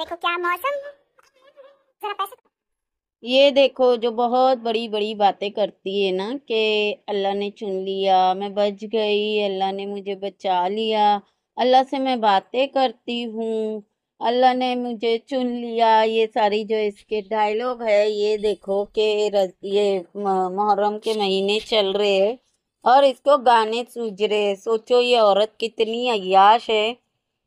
देखो क्या मौसम ये देखो जो बहुत बड़ी बड़ी बातें करती है ना कि अल्लाह ने चुन लिया मैं बच गई अल्लाह ने मुझे बचा लिया अल्लाह से मैं बातें करती हूँ अल्लाह ने मुझे चुन लिया ये सारी जो इसके डायलॉग है ये देखो कि ये मुहर्रम के महीने चल रहे हैं और इसको गाने सूझ रहे सोचो ये औरत कितनी अयाश है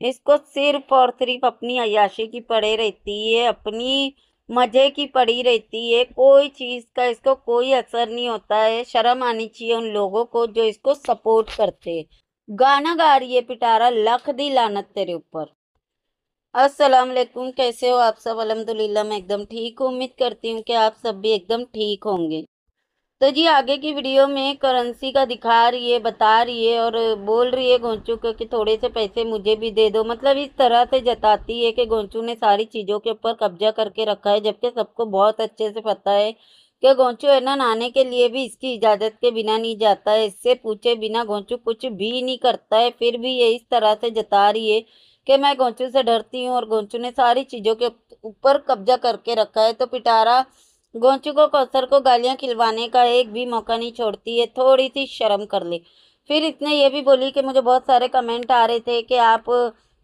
इसको सिर्फ और सिर्फ अपनी अयाशी की पड़े रहती है अपनी मज़े की पड़ी रहती है कोई चीज़ का इसको कोई असर नहीं होता है शर्म आनी चाहिए उन लोगों को जो इसको सपोर्ट करते गाना गा रही है पिटारा लख दी लानत तेरे ऊपर अस्सलाम वालेकुम कैसे हो आप सब अलहमदिल्ला मैं एकदम ठीक हूँ उम्मीद करती हूँ कि आप सब भी एकदम ठीक होंगे तो जी आगे की वीडियो में करेंसी का दिखा रही है बता रही है और बोल रही है गोंचू को कि थोड़े से पैसे मुझे भी दे दो मतलब इस तरह से जताती है कि गोंचू ने सारी चीज़ों के ऊपर कब्जा करके रखा है जबकि सबको बहुत अच्छे से पता है कि गोंचू है ना नहाने के लिए भी इसकी इजाज़त के बिना नहीं जाता है इससे पूछे बिना गोंचू कुछ भी नहीं करता है फिर भी ये इस तरह से जता रही है कि मैं गोंचू से डरती हूँ और गोंचू ने सारी चीज़ों के ऊपर कब्जा करके रखा है तो पिटारा गोंचू को कौसर को गालियाँ खिलवाने का एक भी मौका नहीं छोड़ती है थोड़ी सी शर्म कर ले फिर इसने ये भी बोली कि मुझे बहुत सारे कमेंट आ रहे थे कि आप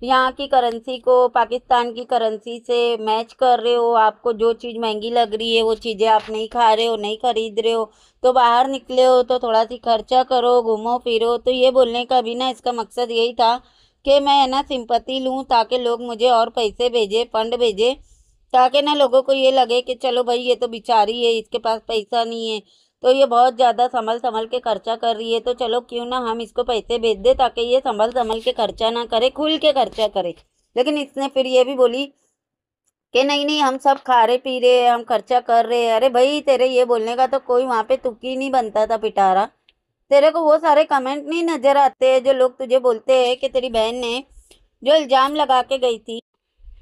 यहाँ की करेंसी को पाकिस्तान की करेंसी से मैच कर रहे हो आपको जो चीज़ महंगी लग रही है वो चीज़ें आप नहीं खा रहे हो नहीं ख़रीद रहे हो तो बाहर निकले हो तो थोड़ा सी खर्चा करो घूमो फिरो तो ये बोलने का भी ना इसका मकसद यही था कि मैं है ना सिंपत्ति लूँ ताकि लोग मुझे और पैसे भेजे फंड भेजें ताकि ना लोगों को ये लगे कि चलो भाई ये तो बिचारी है इसके पास पैसा नहीं है तो ये बहुत ज़्यादा संभल संभल के खर्चा कर रही है तो चलो क्यों ना हम इसको पैसे भेज दें ताकि ये संभल संभल के खर्चा ना करे खुल के खर्चा करे लेकिन इसने फिर ये भी बोली कि नहीं नहीं हम सब खा रहे पी रहे हम खर्चा कर रहे अरे भाई तेरे ये बोलने का तो कोई वहाँ पे तुकी नहीं बनता था पिटारा तेरे को वो सारे कमेंट नहीं नज़र आते हैं जो लोग तुझे बोलते हैं कि तेरी बहन ने जो इल्ज़ाम लगा के गई थी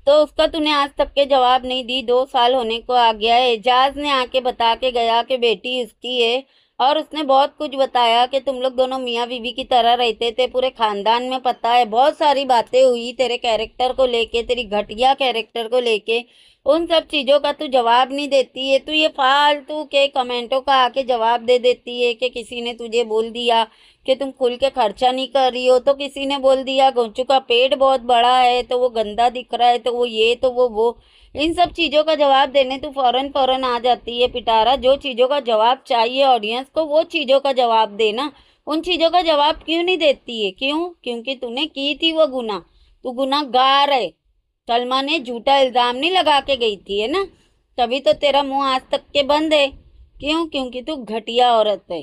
तो उसका तूने आज तक के जवाब नहीं दी दो साल होने को आ गया है एजाज ने आके बता के गया कि बेटी उसकी है और उसने बहुत कुछ बताया कि तुम लोग दोनों मियाँ बीवी की तरह रहते थे पूरे ख़ानदान में पता है बहुत सारी बातें हुई तेरे कैरेक्टर को लेके तेरी घटिया कैरेक्टर को लेके उन सब चीज़ों का तू जवाब नहीं देती है तू ये फालतू के कमेंटों का आके जवाब दे देती है कि किसी ने तुझे बोल दिया कि तुम खुल के खर्चा नहीं कर रही हो तो किसी ने बोल दिया गुंचू का पेट बहुत बड़ा है तो वो गंदा दिख रहा है तो वो ये तो वो वो इन सब चीज़ों का जवाब देने तू फ़ौरन फ़ौरन आ जाती है पिटारा जो चीज़ों का जवाब चाहिए ऑडियंस को वो चीज़ों का जवाब देना उन चीज़ों का जवाब क्यों नहीं देती है क्यों क्योंकि तूने की थी वो गुना तू गुनागार है सलमा ने झूठा इल्ज़ाम नहीं लगा के गई थी है ना तभी तो तेरा मुंह आज तक के बंद है क्यों क्योंकि तू घटिया औरत है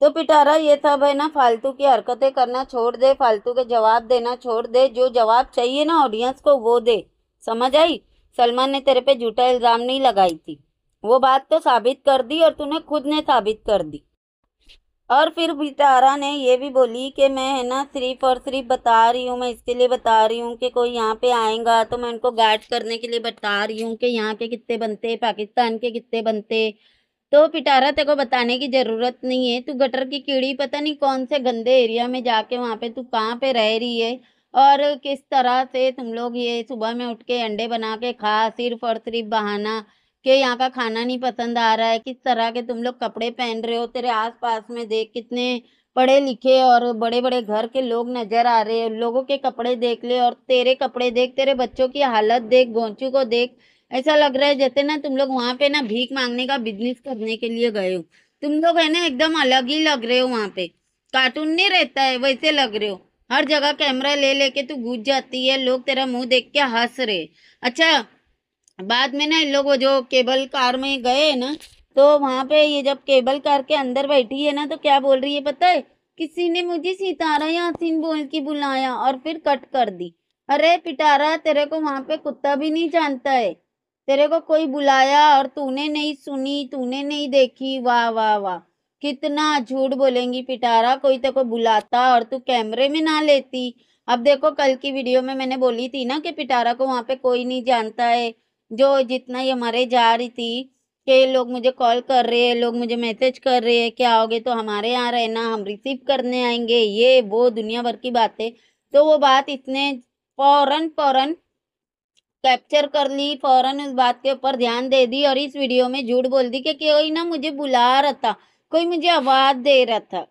तो पिटारा ये सब है ना फालतू की हरकतें करना छोड़ दे फालतू के जवाब देना छोड़ दे जो जवाब चाहिए ना ऑडियंस को वो दे समझ आई सलमान ने तेरे पे झूठा इल्ज़ाम नहीं लगाई थी वो बात तो साबित कर दी और तूने खुद ने साबित कर दी और फिर बितारा ने यह भी बोली कि मैं है ना सिर्फ और सिर्फ बता रही हूँ मैं इसके लिए बता रही हूँ कि कोई यहाँ पे आएगा तो मैं उनको गाइड करने के लिए बता रही हूँ कि यहाँ के कितने बनते पाकिस्तान के कितने बनते तो पिटारा तेको बताने की ज़रूरत नहीं है तू गटर की कीड़ी पता नहीं कौन से गंदे एरिया में जाके वहाँ पे तू कहाँ पे रह रही है और किस तरह से तुम लोग ये सुबह में उठ के अंडे बना के खा सिर्फ और सिर्फ बहाना कि यहाँ का खाना नहीं पसंद आ रहा है किस तरह के तुम लोग कपड़े पहन रहे हो तेरे आसपास में देख कितने पढ़े लिखे और बड़े बड़े घर के लोग नजर आ रहे हैं लोगों के कपड़े देख ले और तेरे कपड़े देख तेरे बच्चों की हालत देख गोंचू को देख ऐसा लग रहा है जैसे ना तुम लोग वहाँ पे ना भीख मांगने का बिजनेस करने के लिए गए हो तुम लोग है ना एकदम अलग ही लग रहे हो वहाँ पे कार्टून नहीं रहता है वैसे लग रहे हो हर जगह कैमरा ले लेके तू घुस जाती है लोग तेरा मुंह देख के हंस रहे अच्छा बाद में ना इन लोग जो केबल कार में गए ना तो वहाँ पे ये जब केबल कार के अंदर बैठी है ना तो क्या बोल रही है पता है किसी ने मुझे सितारा यासीन बोल के बुलाया और फिर कट कर दी अरे पिटारा तेरे को वहाँ पे कुत्ता भी नहीं जानता है तेरे को कोई बुलाया और तूने नहीं सुनी तूने नहीं देखी वाह वाह वाह कितना झूठ बोलेंगी पिटारा कोई तेरे को बुलाता और तू कैमरे में ना लेती अब देखो कल की वीडियो में मैंने बोली थी ना कि पिटारा को वहाँ पे कोई नहीं जानता है जो जितना ये मरे जा रही थी कि लोग मुझे कॉल कर रहे हैं लोग मुझे मैसेज कर रहे हैं क्या आओगे तो हमारे यहाँ रहना हम रिसीव करने आएंगे ये वो दुनिया भर की बातें तो वो बात इतने फ़ौरन फ़ौरन कैप्चर कर ली फ़ौरन उस बात के ऊपर ध्यान दे दी और इस वीडियो में झूठ बोल दी कि कोई ना मुझे बुला रहा था कोई मुझे आवाज़ दे रहा था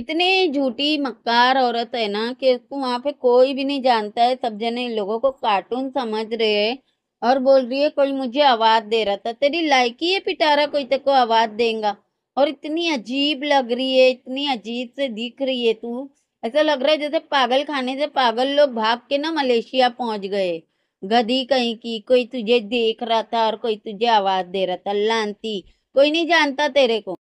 इतनी झूठी मक्कार औरत है ना कि उसको वहाँ पे कोई भी नहीं जानता है सब जने लोगों को कार्टून समझ रहे हैं और बोल रही है कोई मुझे आवाज दे रहा था तेरी लायकी है पिटारा कोई तेको आवाज देगा और इतनी अजीब लग रही है इतनी अजीब से दिख रही है तू ऐसा लग रहा है जैसे पागल खाने से पागल लोग भाग के ना मलेशिया पहुंच गए गधी कहीं की कोई तुझे देख रहा था और कोई तुझे आवाज दे रहा था लानती कोई नहीं जानता तेरे को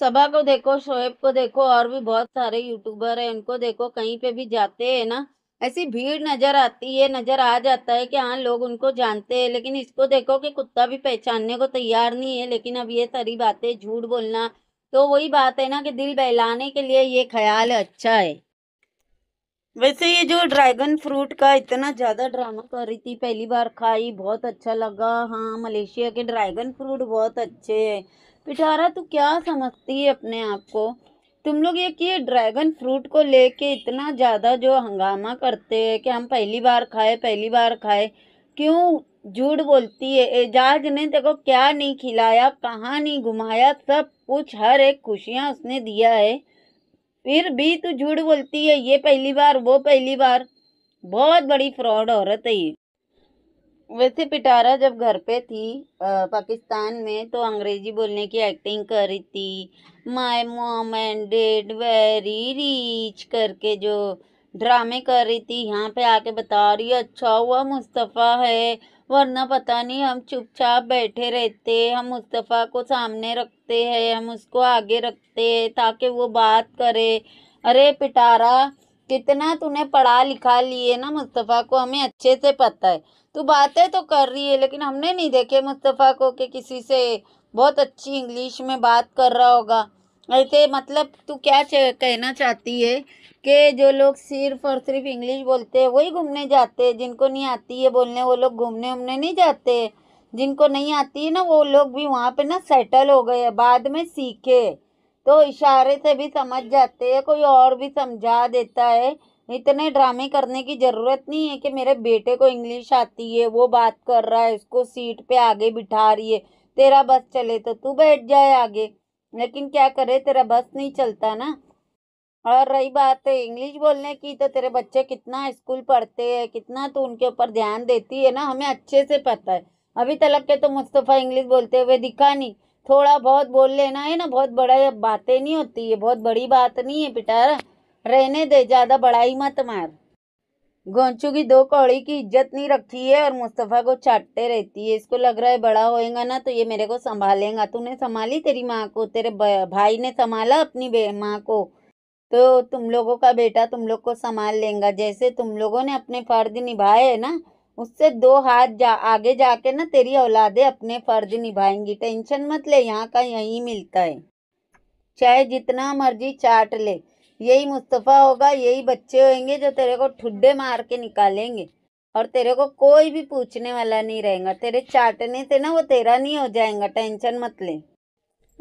सभा को देखो शोएब को देखो और भी बहुत सारे यूट्यूबर है उनको देखो कहीं पे भी जाते हैं ना ऐसी भीड़ नज़र आती है नज़र आ जाता है कि हाँ लोग उनको जानते हैं लेकिन इसको देखो कि कुत्ता भी पहचानने को तैयार नहीं है लेकिन अब ये सारी बातें झूठ बोलना तो वही बात है ना कि दिल बहलाने के लिए ये ख्याल अच्छा है वैसे ये जो ड्रैगन फ्रूट का इतना ज़्यादा ड्रामा कर रही थी पहली बार खाई बहुत अच्छा लगा हाँ मलेशिया के ड्रैगन फ्रूट बहुत अच्छे हैं पिटारा तू क्या समझती है अपने आप को तुम लोग ये कि ड्रैगन फ्रूट को लेके इतना ज़्यादा जो हंगामा करते हैं कि हम पहली बार खाए पहली बार खाए क्यों झूठ बोलती है एजाज ने देखो क्या नहीं खिलाया कहाँ नहीं घुमाया सब कुछ हर एक खुशियाँ उसने दिया है फिर भी तू झूठ बोलती है ये पहली बार वो पहली बार बहुत बड़ी फ्रॉड औरत है ये वैसे पिटारा जब घर पे थी पाकिस्तान में तो अंग्रेजी बोलने की एक्टिंग करी थी my mom and dad very rich करके जो ड्रामे कर रही थी यहाँ पे आके बता रही अच्छा हुआ मुस्तफ़ा है वरना पता नहीं हम चुपचाप बैठे रहते हम मुस्तफ़ा को सामने रखते हैं हम उसको आगे रखते हैं ताकि वो बात करे अरे पिटारा कितना तूने पढ़ा लिखा लिए ना मुस्तफ़ा को हमें अच्छे से पता है तू बातें तो कर रही है लेकिन हमने नहीं देखे मुस्तफ़ा को कि किसी से बहुत अच्छी इंग्लिश में बात कर रहा होगा ऐसे मतलब तू क्या कहना चाहती है कि जो लोग सिर्फ और सिर्फ इंग्लिश बोलते हैं वही घूमने जाते हैं जिनको नहीं आती है बोलने वो लोग घूमने उमने नहीं जाते जिनको नहीं आती है ना वो लोग भी वहाँ पे ना सेटल हो गए बाद में सीखे तो इशारे से भी समझ जाते हैं कोई और भी समझा देता है इतने ड्रामे करने की ज़रूरत नहीं है कि मेरे बेटे को इंग्लिश आती है वो बात कर रहा है इसको सीट पे आगे बिठा रही है तेरा बस चले तो तू बैठ जाए आगे लेकिन क्या करे तेरा बस नहीं चलता ना और रही बात है इंग्लिश बोलने की तो तेरे बच्चे कितना स्कूल पढ़ते हैं कितना तू उनके ऊपर ध्यान देती है ना हमें अच्छे से पता है अभी तलक के तो मुस्तफ़ा इंग्लिश बोलते हुए दिखा नहीं थोड़ा बहुत बोल लेना है ना बहुत बड़ा बातें नहीं होती है बहुत बड़ी बात नहीं है पिटारा रहने दे ज़्यादा बड़ाई मत मार गोंचू की दो कौड़ी की इज्जत नहीं रखी है और मुस्तफ़ा को चाटते रहती है इसको लग रहा है बड़ा होएगा ना तो ये मेरे को संभालेगा तूने संभाली तेरी माँ को तेरे भाई ने संभाला अपनी माँ को तो तुम लोगों का बेटा तुम लोग को संभाल लेगा जैसे तुम लोगों ने अपने फर्ज निभाए है ना उससे दो हाथ जा आगे जाके ना तेरी औलादे अपने फर्ज निभाएंगी टेंशन मत ले यहाँ का यहीं मिलता है चाहे जितना मर्जी चाट ले यही मुस्तफ़ा होगा यही बच्चे होंगे जो तेरे को ठुड्डे मार के निकालेंगे और तेरे को कोई भी पूछने वाला नहीं रहेगा तेरे चाटने से ना वो तेरा नहीं हो जाएगा टेंशन मत ले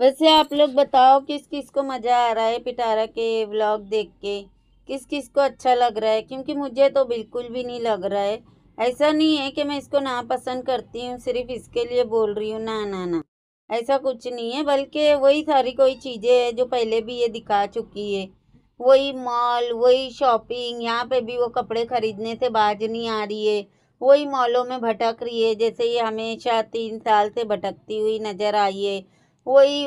वैसे आप लोग बताओ किस किस को मज़ा आ रहा है पिटारा के व्लॉग देख के किस किस को अच्छा लग रहा है क्योंकि मुझे तो बिल्कुल भी नहीं लग रहा है ऐसा नहीं है कि मैं इसको ना पसंद करती हूँ सिर्फ इसके लिए बोल रही हूँ ना ना ना ऐसा कुछ नहीं है बल्कि वही सारी कोई चीज़ें है जो पहले भी ये दिखा चुकी है वही मॉल वही शॉपिंग यहाँ पे भी वो कपड़े खरीदने से बाज नहीं आ रही है वही मॉलों में भटक रही है जैसे ये हमेशा तीन साल से भटकती हुई नज़र आई है वही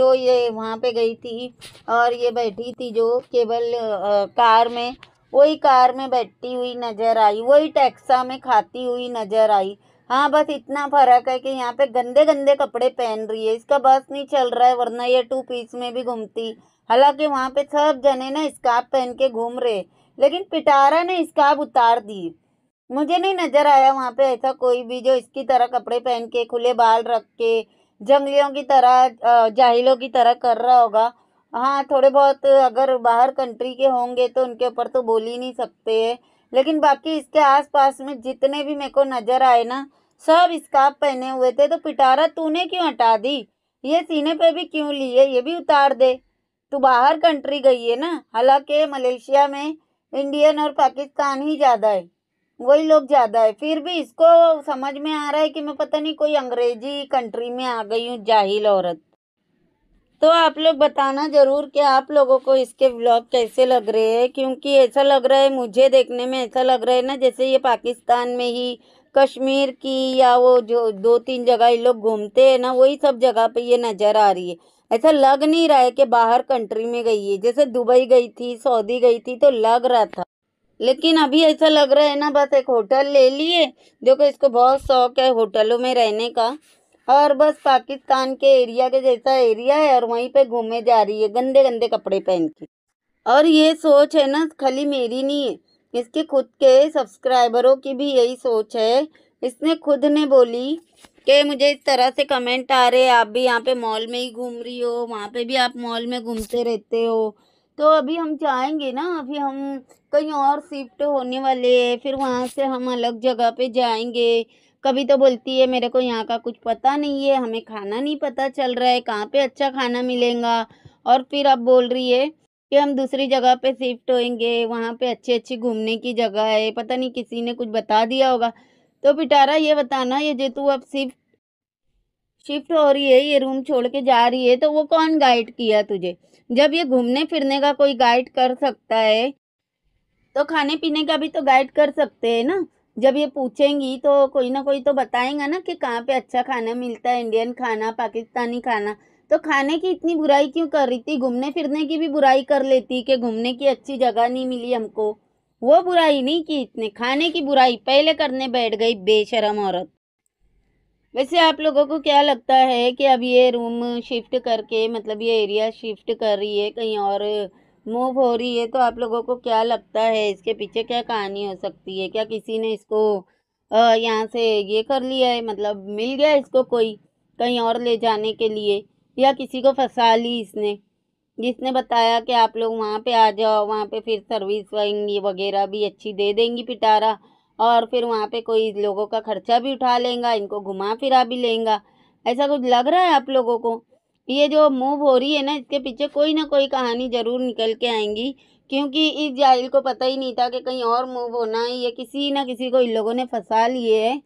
जो ये वहाँ पे गई थी और ये बैठी थी जो केवल कार में वही कार में बैठती हुई नजर आई वही टैक्सा में खाती हुई नजर आई हाँ बस इतना फर्क है कि यहाँ पे गंदे गंदे कपड़े पहन रही है इसका बस नहीं चल रहा है वरना ये टू पीस में भी घूमती हालांकि वहाँ पे सब जने ना स्कार्फ पहन के घूम रहे लेकिन पिटारा ने स्कार्फ उतार दी मुझे नहीं नजर आया वहाँ पे ऐसा कोई भी जो इसकी तरह कपड़े पहन के खुले बाल रख के जंगलियों की तरह जाहिलों की तरह कर रहा होगा हाँ थोड़े बहुत अगर बाहर कंट्री के होंगे तो उनके ऊपर तो बोल ही नहीं सकते है लेकिन बाकी इसके आसपास में जितने भी मेरे को नज़र आए ना सब स्का पहने हुए थे तो पिटारा तूने क्यों हटा दी ये सीने पे भी क्यों लिए ये भी उतार दे तू बाहर कंट्री गई है ना हालांकि मलेशिया में इंडियन और पाकिस्तान ही ज़्यादा है वही लोग ज़्यादा है फिर भी इसको समझ में आ रहा है कि मैं पता नहीं कोई अंग्रेजी कंट्री में आ गई हूँ जाहिल औरत तो आप लोग बताना ज़रूर कि आप लोगों को इसके ब्लॉग कैसे लग रहे हैं क्योंकि ऐसा लग रहा है मुझे देखने में ऐसा लग रहा है ना जैसे ये पाकिस्तान में ही कश्मीर की या वो जो दो तीन जगह ये लोग घूमते हैं ना वही सब जगह पे ये नज़र आ रही है ऐसा लग नहीं रहा है कि बाहर कंट्री में गई है जैसे दुबई गई थी सऊदी गई थी तो लग रहा था लेकिन अभी ऐसा लग रहा है ना बस एक होटल ले लिए देखो इसको बहुत शौक है होटलों में रहने का और बस पाकिस्तान के एरिया के जैसा एरिया है और वहीं पे घूमे जा रही है गंदे गंदे कपड़े पहन के और ये सोच है ना खाली मेरी नहीं है इसके खुद के सब्सक्राइबरों की भी यही सोच है इसने खुद ने बोली कि मुझे इस तरह से कमेंट आ रहे आप भी यहाँ पे मॉल में ही घूम रही हो वहाँ पे भी आप मॉल में घूमते रहते हो तो अभी हम जाएंगे ना अभी हम कहीं और शिफ्ट होने वाले हैं फिर वहाँ से हम अलग जगह पे जाएंगे कभी तो बोलती है मेरे को यहाँ का कुछ पता नहीं है हमें खाना नहीं पता चल रहा है कहाँ पे अच्छा खाना मिलेगा और फिर अब बोल रही है कि हम दूसरी जगह पे शिफ्ट होएंगे वहाँ पे अच्छी अच्छी घूमने की जगह है पता नहीं किसी ने कुछ बता दिया होगा तो पिटारा ये बताना ये जो तू अब शिफ्ट शिफ्ट हो रही है ये रूम छोड़ के जा रही है तो वो कौन गाइड किया तुझे जब ये घूमने फिरने का कोई गाइड कर सकता है तो खाने पीने का भी तो गाइड कर सकते हैं ना जब ये पूछेंगी तो कोई ना कोई तो बताएंगा ना कि कहाँ पे अच्छा खाना मिलता है इंडियन खाना पाकिस्तानी खाना तो खाने की इतनी बुराई क्यों कर रही थी घूमने फिरने की भी बुराई कर लेती कि घूमने की अच्छी जगह नहीं मिली हमको वो बुराई नहीं की इतने खाने की बुराई पहले करने बैठ गई बेशरम औरत वैसे आप लोगों को क्या लगता है कि अब ये रूम शिफ्ट करके मतलब ये एरिया शिफ्ट कर रही है कहीं और मूव हो रही है तो आप लोगों को क्या लगता है इसके पीछे क्या कहानी हो सकती है क्या किसी ने इसको यहाँ से ये कर लिया है मतलब मिल गया इसको कोई कहीं और ले जाने के लिए या किसी को फंसा ली इसने जिसने बताया कि आप लोग वहाँ पे आ जाओ वहाँ पे फिर सर्विस वगैरह भी अच्छी दे देंगी पिटारा और फिर वहाँ पे कोई लोगों का खर्चा भी उठा लेगा इनको घुमा फिरा भी लेंगा ऐसा कुछ लग रहा है आप लोगों को ये जो मूव हो रही है ना इसके पीछे कोई ना कोई कहानी ज़रूर निकल के आएंगी क्योंकि इस जाहिल को पता ही नहीं था कि कहीं और मूव होना है ये किसी ना किसी को इन लोगों ने फंसा लिए है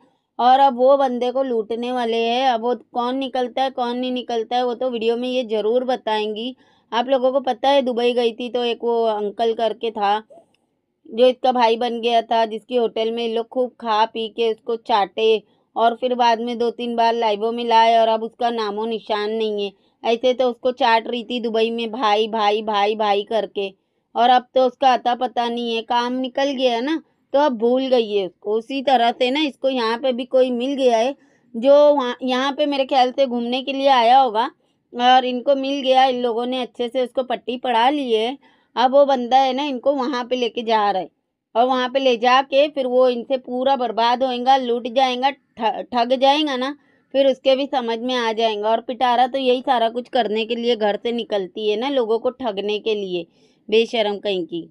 और अब वो बंदे को लूटने वाले हैं अब वो कौन निकलता है कौन नहीं निकलता है वो तो वीडियो में ये ज़रूर बताएंगी आप लोगों को पता है दुबई गई थी तो एक वो अंकल करके था जो इसका भाई बन गया था जिसकी होटल में लोग खूब खा पी के उसको चाटे और फिर बाद में दो तीन बार लाइवों में लाए और अब उसका नामो निशान नहीं है ऐसे तो उसको चाट रही थी दुबई में भाई भाई भाई भाई करके और अब तो उसका अता पता नहीं है काम निकल गया है ना तो अब भूल गई है उसको उसी तरह से ना इसको यहाँ पे भी कोई मिल गया है जो वहाँ यहाँ पर मेरे ख्याल से घूमने के लिए आया होगा और इनको मिल गया इन लोगों ने अच्छे से उसको पट्टी पढ़ा ली है अब वो बंदा है ना इनको वहाँ पे लेके जा रहा है और वहाँ पे ले जा फिर वो इनसे पूरा बर्बाद होएगा लूट जाएगा ठग जाएगा ना फिर उसके भी समझ में आ जाएंगे और पिटारा तो यही सारा कुछ करने के लिए घर से निकलती है ना लोगों को ठगने के लिए बेशरम कहीं की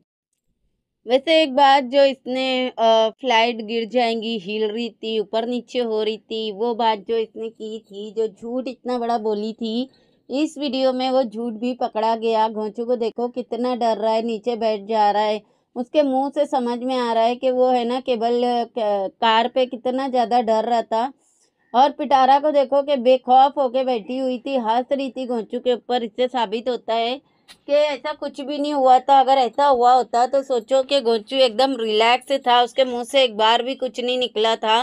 वैसे एक बात जो इसने फ्लाइट गिर जाएंगी हिल रही थी ऊपर नीचे हो रही थी वो बात जो इसने की थी जो झूठ इतना बड़ा बोली थी इस वीडियो में वो झूठ भी पकड़ा गया घोंचू को देखो कितना डर रहा है नीचे बैठ जा रहा है उसके मुंह से समझ में आ रहा है कि वो है ना केवल कार पे कितना ज़्यादा डर रहा था और पिटारा को देखो कि बेखौफ होके बैठी हुई थी हंस रही थी घोंचू के ऊपर इससे साबित होता है कि ऐसा कुछ भी नहीं हुआ था अगर ऐसा हुआ होता तो सोचो कि घोंचू एकदम रिलैक्स था उसके मुंह से एक बार भी कुछ नहीं निकला था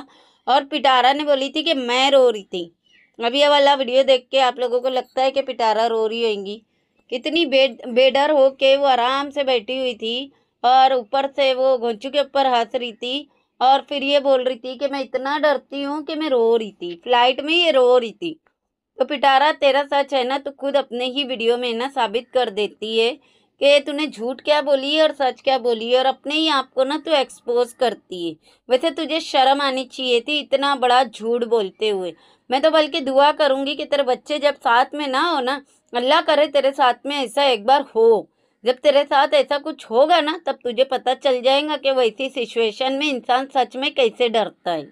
और पिटारा ने बोली थी कि मैं रो रही थी अभी यह वाला वीडियो देख के आप लोगों को लगता है कि पिटारा रो रही होंगी कितनी बे बेडर हो के वो आराम से बैठी हुई थी और ऊपर से वो घोंचू के ऊपर हंस रही थी और फिर ये बोल रही थी कि मैं इतना डरती हूँ कि मैं रो रही थी फ्लाइट में ये रो रही थी तो पिटारा तेरा सच है ना तो खुद अपने ही वीडियो में ना साबित कर देती है कि तूने झूठ क्या बोली है और सच क्या बोली है और अपने ही आप को ना तू एक्सपोज करती है वैसे तुझे शर्म आनी चाहिए थी इतना बड़ा झूठ बोलते हुए मैं तो बल्कि दुआ करूँगी कि तेरे बच्चे जब साथ में ना हो ना अल्लाह करे तेरे साथ में ऐसा एक बार हो जब तेरे साथ ऐसा कुछ होगा ना तब तुझे पता चल जाएगा कि वैसी सिचुएशन में इंसान सच में कैसे डरता है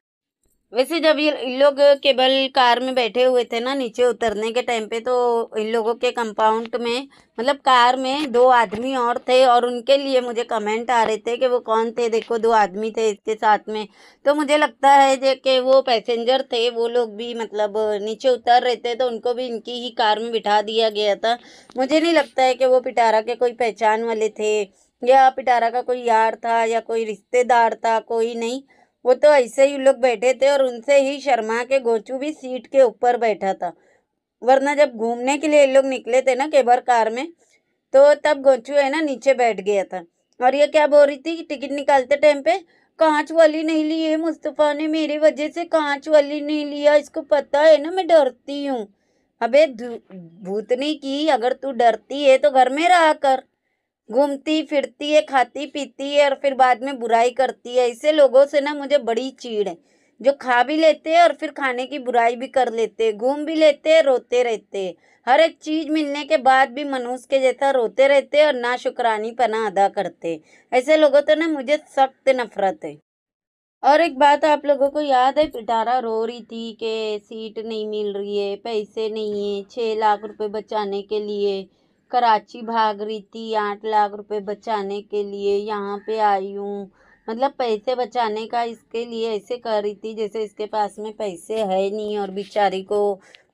वैसे जब ये इन लोग केबल कार में बैठे हुए थे ना नीचे उतरने के टाइम पे तो इन लोगों के कंपाउंड में मतलब कार में दो आदमी और थे और उनके लिए मुझे कमेंट आ रहे थे कि वो कौन थे देखो दो आदमी थे इसके साथ में तो मुझे लगता है कि वो पैसेंजर थे वो लोग भी मतलब नीचे उतर रहे थे तो उनको भी इनकी ही कार में बिठा दिया गया था मुझे नहीं लगता है कि वो पिटारा के कोई पहचान वाले थे या पिटारा का कोई यार था या कोई रिश्तेदार था कोई नहीं वो तो ऐसे ही लोग बैठे थे और उनसे ही शर्मा के गोचू भी सीट के ऊपर बैठा था वरना जब घूमने के लिए ये लोग निकले थे ना केबर कार में तो तब गोचू है ना नीचे बैठ गया था और ये क्या बोल रही थी टिकट निकालते टाइम पे कांच वाली नहीं ली है मुस्तफ़ा ने मेरी वजह से कांच वाली नहीं लिया इसको पता है ना मैं डरती हूँ अबे भूतनी की अगर तू डरती है तो घर में रहा कर घूमती फिरती है खाती पीती है और फिर बाद में बुराई करती है ऐसे लोगों से ना मुझे बड़ी चीड़ है जो खा भी लेते हैं और फिर खाने की बुराई भी कर लेते हैं घूम भी लेते हैं रोते रहते हैं हर एक चीज़ मिलने के बाद भी मनुष्य के जैसा रोते रहते हैं और ना शुक्रानी पना अदा करते ऐसे लोगों तो ना मुझे सख्त नफरत है और एक बात आप लोगों को याद है पिटारा रो रही थी कि सीट नहीं मिल रही है पैसे नहीं है छः लाख रुपये बचाने के लिए कराची भाग रही थी आठ लाख रुपए बचाने के लिए यहाँ पे आई हूँ मतलब पैसे बचाने का इसके लिए ऐसे कर रही थी जैसे इसके पास में पैसे है नहीं और बेचारी को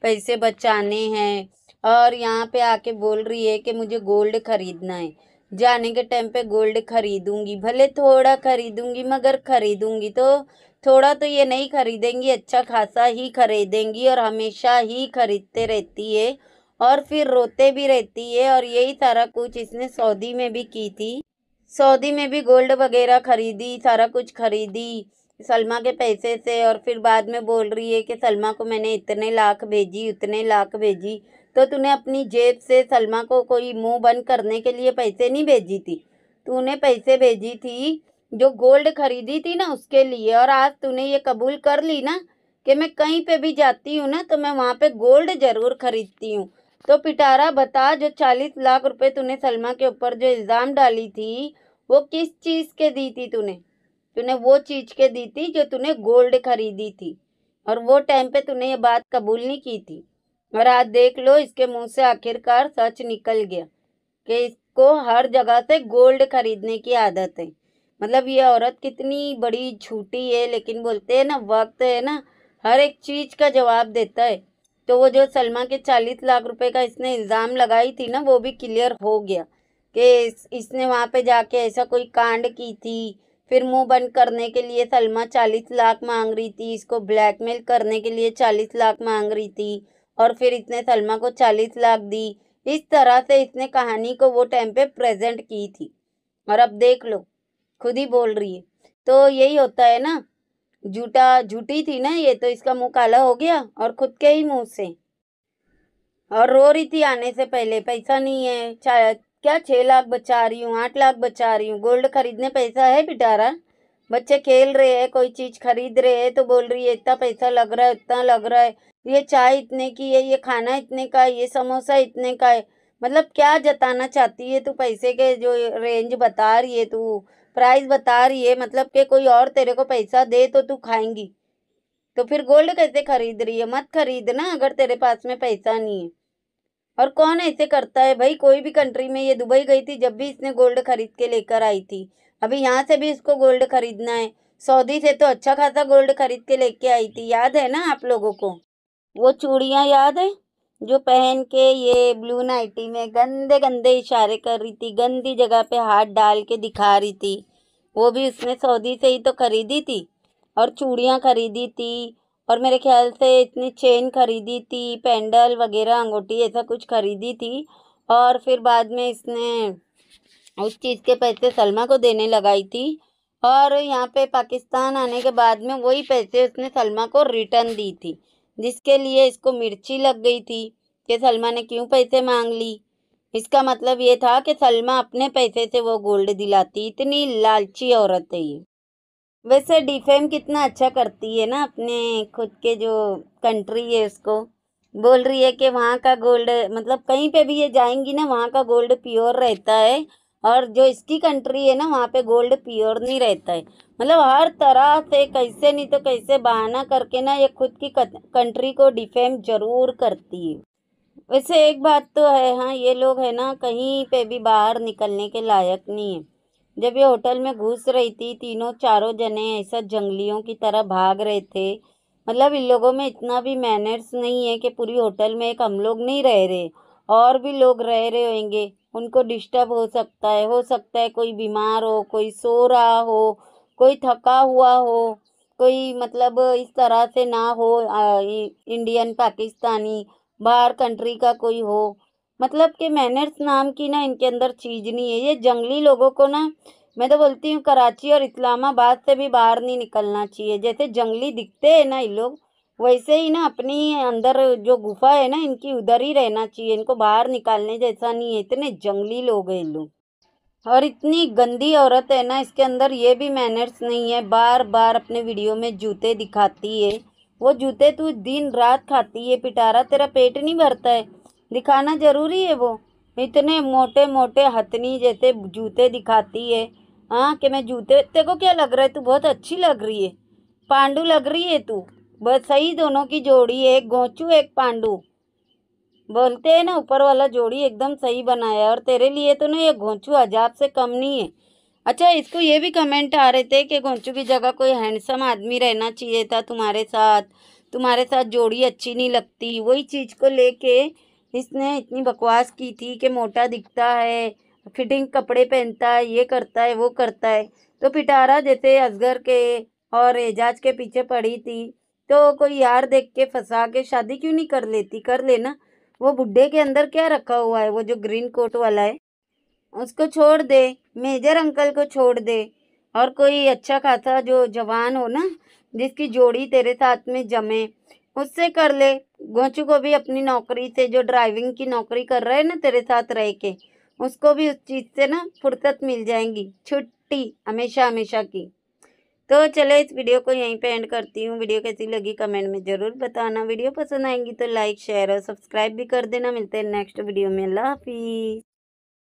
पैसे बचाने हैं और यहाँ पे आके बोल रही है कि मुझे गोल्ड खरीदना है जाने के टाइम पे गोल्ड खरीदूंगी भले थोड़ा खरीदूंगी मगर खरीदूंगी तो थोड़ा तो ये नहीं खरीदेंगी अच्छा खासा ही खरीदेंगी और हमेशा ही खरीदते रहती है और फिर रोते भी रहती है और यही सारा कुछ इसने सऊदी में भी की थी सऊदी में भी गोल्ड वगैरह खरीदी सारा कुछ खरीदी सलमा के पैसे से और फिर बाद में बोल रही है कि सलमा को मैंने इतने लाख भेजी उतने लाख भेजी तो तूने अपनी जेब से सलमा को कोई मुंह बंद करने के लिए पैसे नहीं भेजी थी तूने पैसे भेजी थी जो गोल्ड खरीदी थी ना उसके लिए और आज तूने ये कबूल कर ली ना कि मैं कहीं पे भी जाती हूँ ना तो मैं वहाँ पे गोल्ड ज़रूर खरीदती हूँ तो पिटारा बता जो चालीस लाख रुपए तूने सलमा के ऊपर जो इल्ज़ाम डाली थी वो किस चीज़ के दी थी तूने तूने वो चीज़ के दी थी जो तूने गोल्ड खरीदी थी और वो टाइम पे तूने ये बात कबूल नहीं की थी और आज देख लो इसके मुंह से आखिरकार सच निकल गया कि इसको हर जगह से गोल्ड खरीदने की आदत है मतलब ये औरत कितनी बड़ी झूठी है लेकिन बोलते हैं ना वक्त है ना हर एक चीज़ का जवाब देता है तो वो जो सलमा के चालीस लाख रुपए का इसने इल्ज़ाम लगाई थी ना वो भी क्लियर हो गया कि इसने वहाँ पे जाके ऐसा कोई कांड की थी फिर मुंह बंद करने के लिए सलमा चालीस लाख मांग रही थी इसको ब्लैकमेल करने के लिए चालीस लाख मांग रही थी और फिर इसने सलमा को चालीस लाख दी इस तरह से इसने कहानी को वो टाइम पे प्रेजेंट की थी और अब देख लो खुद ही बोल रही है तो यही होता है ना झूठा झूठी थी ना ये तो इसका मुंह काला हो गया और खुद के ही मुंह से और रो रही थी आने से पहले पैसा नहीं है क्या छह लाख बचा रही हूँ आठ लाख बचा रही हूँ गोल्ड खरीदने पैसा है बिटारा बच्चे खेल रहे हैं कोई चीज़ खरीद रहे हैं तो बोल रही है इतना पैसा लग रहा है उतना लग रहा है ये चाय इतने की है ये खाना इतने का है ये समोसा इतने का है मतलब क्या जताना चाहती है तू पैसे के जो रेंज बता रही है तू प्राइस बता रही है मतलब कि कोई और तेरे को पैसा दे तो तू खाएंगी तो फिर गोल्ड कैसे खरीद रही है मत खरीद ना अगर तेरे पास में पैसा नहीं है और कौन ऐसे करता है भाई कोई भी कंट्री में ये दुबई गई थी जब भी इसने गोल्ड खरीद के लेकर आई थी अभी यहाँ से भी इसको गोल्ड खरीदना है सऊदी से तो अच्छा खासा गोल्ड खरीद के लेके आई थी याद है ना आप लोगों को वो चूड़ियाँ याद है जो पहन के ये ब्लू नाइटी में गंदे गंदे इशारे कर रही थी गंदी जगह पे हाथ डाल के दिखा रही थी वो भी उसने सऊदी से ही तो खरीदी थी और चूड़ियाँ खरीदी थी और मेरे ख्याल से इतनी चेन खरीदी थी पेंडल वगैरह अंगूठी ऐसा कुछ खरीदी थी और फिर बाद में इसने उस चीज़ के पैसे सलमा को देने लगाई थी और यहाँ पे पाकिस्तान आने के बाद में वही पैसे उसने सलमा को रिटर्न दी थी जिसके लिए इसको मिर्ची लग गई थी कि सलमा ने क्यों पैसे मांग ली इसका मतलब ये था कि सलमा अपने पैसे से वो गोल्ड दिलाती इतनी लालची औरत है ये वैसे डिफेम कितना अच्छा करती है ना अपने खुद के जो कंट्री है उसको बोल रही है कि वहाँ का गोल्ड मतलब कहीं पे भी ये जाएंगी ना वहाँ का गोल्ड प्योर रहता है और जो इसकी कंट्री है ना वहाँ पे गोल्ड प्योर नहीं रहता है मतलब हर तरह से कैसे नहीं तो कैसे बहाना करके ना ये खुद की कंट्री को डिफेम जरूर करती है वैसे एक बात तो है हाँ ये लोग है ना कहीं पे भी बाहर निकलने के लायक नहीं है जब ये होटल में घुस रही थी तीनों चारों जने ऐसा जंगलियों की तरह भाग रहे थे मतलब इन लोगों में इतना भी मैनर्स नहीं है कि पूरी होटल में एक हम लोग नहीं रह रहे और भी लोग रह रहे होंगे उनको डिस्टर्ब हो सकता है हो सकता है कोई बीमार हो कोई सो रहा हो कोई थका हुआ हो कोई मतलब इस तरह से ना हो इंडियन पाकिस्तानी बाहर कंट्री का कोई हो मतलब कि मैनर्स नाम की ना इनके अंदर चीज़ नहीं है ये जंगली लोगों को ना मैं तो बोलती हूँ कराची और इस्लामाबाद से भी बाहर नहीं निकलना चाहिए जैसे जंगली दिखते हैं ना ये लोग वैसे ही ना अपनी अंदर जो गुफा है ना इनकी उधर ही रहना चाहिए इनको बाहर निकालने जैसा नहीं है इतने जंगली लोग हैं लोग और इतनी गंदी औरत है ना इसके अंदर ये भी मैनर्स नहीं है बार बार अपने वीडियो में जूते दिखाती है वो जूते तू दिन रात खाती है पिटारा तेरा पेट नहीं भरता है दिखाना ज़रूरी है वो इतने मोटे मोटे हथनी जैसे जूते दिखाती है हाँ कि मैं जूते तेरे को क्या लग रहा है तू बहुत अच्छी लग रही है पांडू लग रही है तू बस सही दोनों की जोड़ी है एक गोंचू एक पांडू बोलते हैं ना ऊपर वाला जोड़ी एकदम सही बनाया और तेरे लिए तो ना ये घोंचू अजाब से कम नहीं है अच्छा इसको ये भी कमेंट आ रहे थे कि गोंचू की जगह कोई हैंडसम आदमी रहना चाहिए था तुम्हारे साथ तुम्हारे साथ जोड़ी अच्छी नहीं लगती वही चीज़ को लेके इसने इतनी बकवास की थी कि मोटा दिखता है फिटिंग कपड़े पहनता है ये करता है वो करता है तो पिटारा जैसे असगर के और एजाज के पीछे पड़ी थी तो कोई यार देख के फंसा के शादी क्यों नहीं कर लेती कर लेना वो बुढ़े के अंदर क्या रखा हुआ है वो जो ग्रीन कोट वाला है उसको छोड़ दे मेजर अंकल को छोड़ दे और कोई अच्छा खासा जो जवान हो ना जिसकी जोड़ी तेरे साथ में जमे उससे कर ले गोचू को भी अपनी नौकरी से जो ड्राइविंग की नौकरी कर रहे हैं ना तेरे साथ रह के उसको भी उस चीज़ से ना फुर्सत मिल जाएंगी छुट्टी हमेशा हमेशा की तो चले इस वीडियो को यहीं पे एंड करती हूँ वीडियो कैसी लगी कमेंट में ज़रूर बताना वीडियो पसंद आएंगी तो लाइक शेयर और सब्सक्राइब भी कर देना मिलते हैं नेक्स्ट वीडियो में अल्लाह हाफिज़